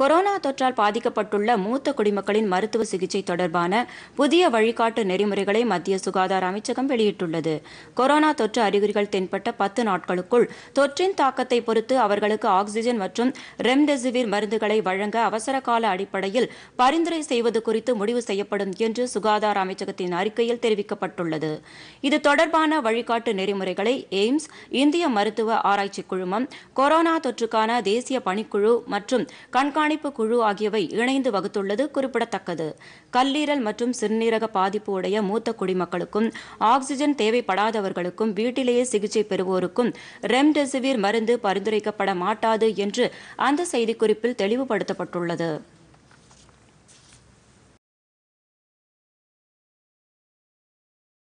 corona தொற்றால் பாதிக்கப்பட்டுள்ள மூத்த குடிமக்களின் மருத்துவ சிகிச்சை தொடர்பான புதிய வழிகாட்டு நெறிமுறைகளை மத்திய சுகாதார அமைச்சகம் வெளியிட்டுள்ளது கொரோனா தொற்று அறிகுறிகள் தென்பட்ட பத்து நாட்களுக்குள் தொற்றின் தாக்கத்தை பொறுத்து அவர்களுக்கு ஆக்ஸிஜன் மற்றும் ரெம்டெசிவிர் மருந்துகளை வழங்க அவசர கால அடிப்படையில் பரிந்துரை செய்வது குறித்து முடிவு செய்யப்படும் என்று சுகாதார அமைச்சகத்தின் அறிக்கையில் தெரிவிக்கப்பட்டுள்ளது இது தொடர்பான வழிகாட்டு நெறிமுறைகளை எய்ம்ஸ் இந்திய மருத்துவ ஆராய்ச்சி குழுமம் கொரோனா தொற்றுக்கான தேசிய பணிக்குழு மற்றும் கண்காணி கண்காணிப்பு குழு ஆகியவை இணைந்து வகுத்துள்ளது குறிப்பிடத்தக்கது கல்லீரல் மற்றும் சிறுநீரக பாதிப்பு உடைய மூத்த குடிமக்களுக்கும் ஆக்சிஜன் தேவைப்படாதவர்களுக்கும் வீட்டிலேயே சிகிச்சை பெறுவோருக்கும் ரெம்டெசிவிர் மருந்து பரிந்துரைக்கப்பட மாட்டாது என்று அந்த செய்திக்குறிப்பில் தெளிவுபடுத்தப்பட்டுள்ளது